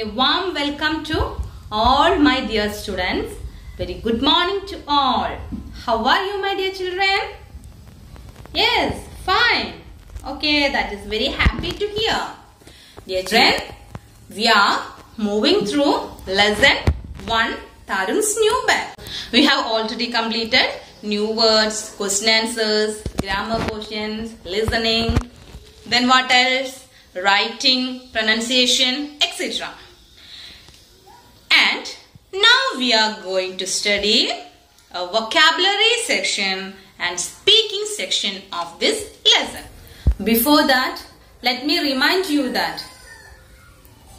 A warm welcome to all my dear students. Very good morning to all. How are you my dear children? Yes, fine. Okay, that is very happy to hear. Dear children, we are moving through lesson 1 Tarun's new bag. We have already completed new words, question answers, grammar questions, listening, then what else? Writing, pronunciation, etc we are going to study a vocabulary section and speaking section of this lesson. Before that, let me remind you that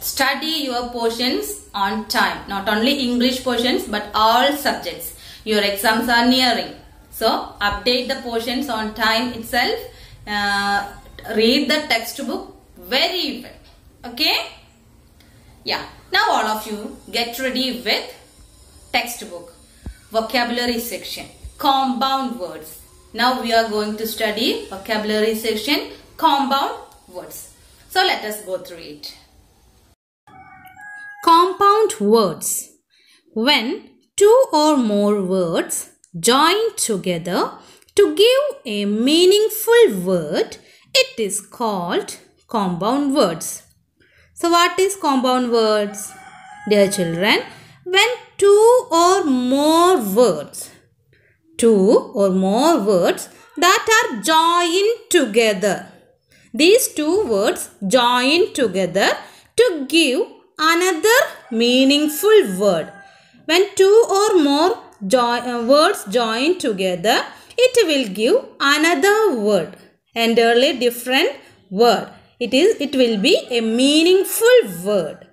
study your portions on time. Not only English portions but all subjects. Your exams are nearing. So, update the portions on time itself. Uh, read the textbook very well. Okay? Yeah. Now all of you get ready with textbook vocabulary section compound words now we are going to study vocabulary section compound words so let us go through it compound words when two or more words join together to give a meaningful word it is called compound words so what is compound words dear children when two or more words. Two or more words that are joined together. These two words join together to give another meaningful word. When two or more jo uh, words join together, it will give another word, entirely different word. It is. It will be a meaningful word.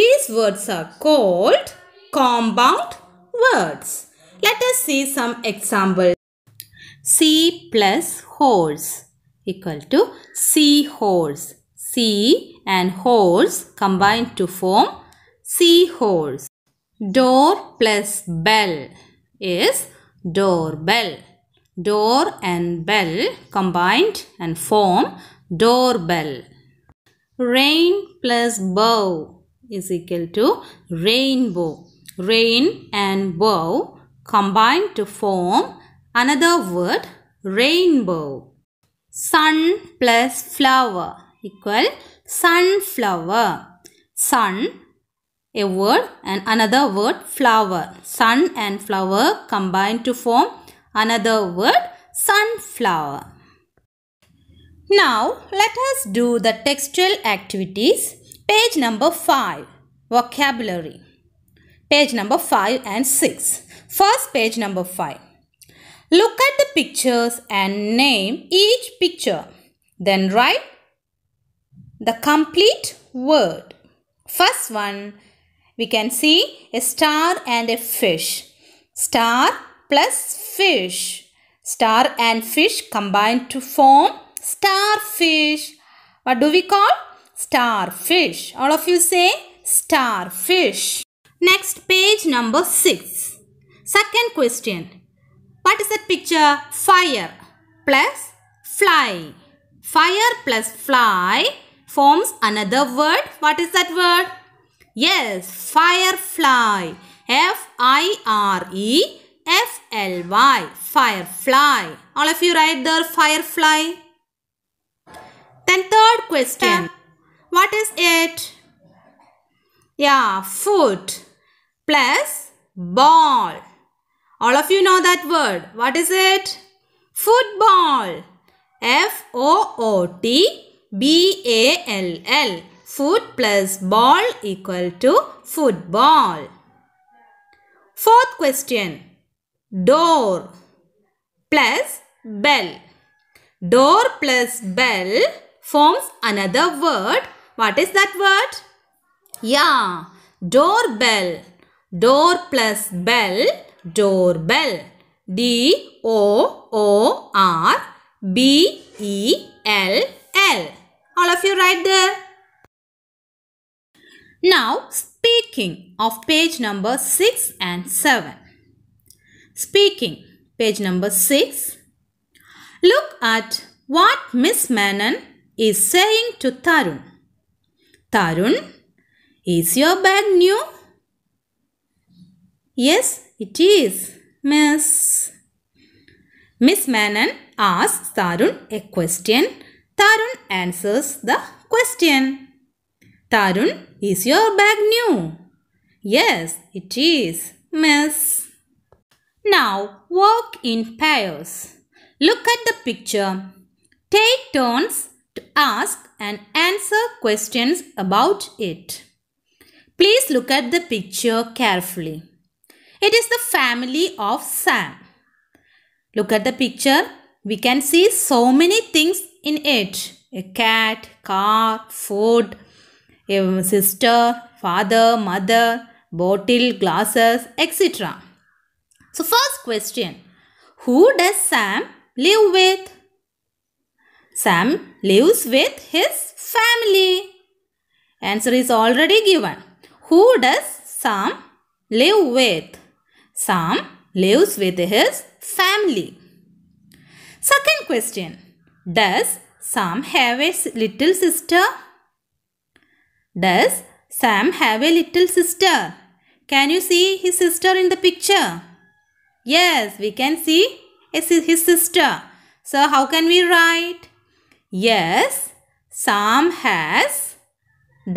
These words are called compound words. Let us see some examples. C plus horse equal to C horse. Sea and horse combined to form C horse. Door plus bell is doorbell. Door and bell combined and form doorbell. Rain plus bow is equal to rainbow. Rain and bow combine to form another word rainbow. Sun plus flower equal sunflower. Sun, a word and another word flower. Sun and flower combine to form another word sunflower. Now let us do the textual activities. Page number 5. Vocabulary page number 5 and 6. First page number 5. Look at the pictures and name each picture. Then write the complete word. First one, we can see a star and a fish. Star plus fish. Star and fish combined to form starfish. What do we call? Starfish. All of you say starfish. Next page number 6. Second question. What is that picture? Fire plus fly. Fire plus fly forms another word. What is that word? Yes, firefly. F-I-R-E F-L-Y. Firefly. All of you write there firefly. Then third question. What is it? Yeah, food plus ball. All of you know that word. What is it? Football. F O O T B A L L. Foot plus ball equal to football. Fourth question. Door plus bell. Door plus bell forms another word. What is that word? Yeah, doorbell. Door plus bell, doorbell. D O O R B E L L. All of you right there. Now speaking of page number 6 and 7. Speaking page number 6. Look at what Miss Manon is saying to Tarun. Tarun, is your bag new? Yes, it is, Miss. Miss Manon asks Tarun a question. Tarun answers the question. Tarun, is your bag new? Yes, it is, Miss. Now walk in pairs. Look at the picture. Take turns to ask and answer questions about it. Please look at the picture carefully. It is the family of Sam. Look at the picture. We can see so many things in it. A cat, car, food, a sister, father, mother, bottle, glasses, etc. So first question. Who does Sam live with? Sam lives with his family. Answer is already given. Who does Sam live with? Sam lives with his family. Second question. Does Sam have a little sister? Does Sam have a little sister? Can you see his sister in the picture? Yes, we can see his sister. So how can we write? Yes, Sam has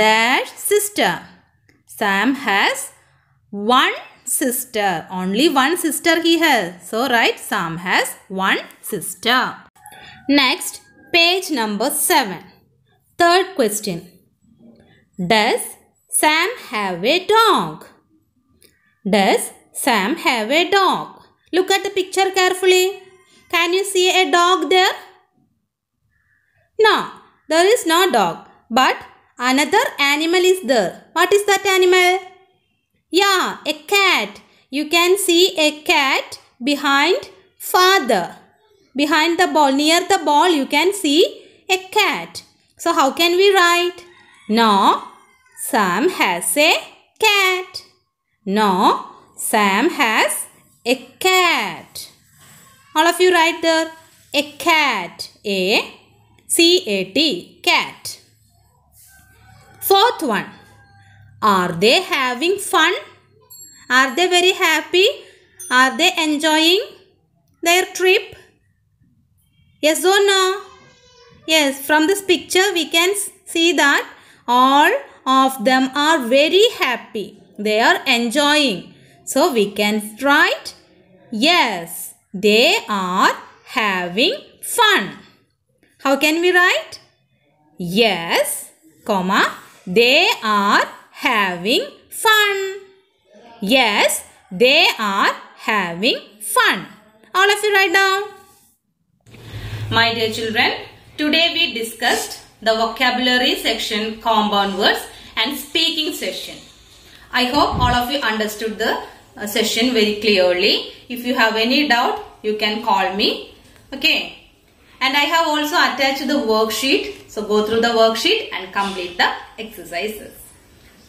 dash sister. Sam has one sister. Only one sister he has. So right, Sam has one sister. Next, page number 7. Third question. Does Sam have a dog? Does Sam have a dog? Look at the picture carefully. Can you see a dog there? No, there is no dog. But another animal is there. What is that animal? Yeah, a cat. You can see a cat behind father. Behind the ball, near the ball, you can see a cat. So how can we write? No, Sam has a cat. No, Sam has a cat. All of you write there. A cat. A C A T. Cat. Fourth one. Are they having fun? Are they very happy? Are they enjoying their trip? Yes or no? Yes, from this picture we can see that all of them are very happy. They are enjoying. So we can write yes, they are having fun. How can we write? Yes, comma, they are having fun. Yes, they are having fun. All of you write down. My dear children, today we discussed the vocabulary section, compound words and speaking session. I hope all of you understood the uh, session very clearly. If you have any doubt, you can call me. Okay. And I have also attached the worksheet. So go through the worksheet and complete the exercises.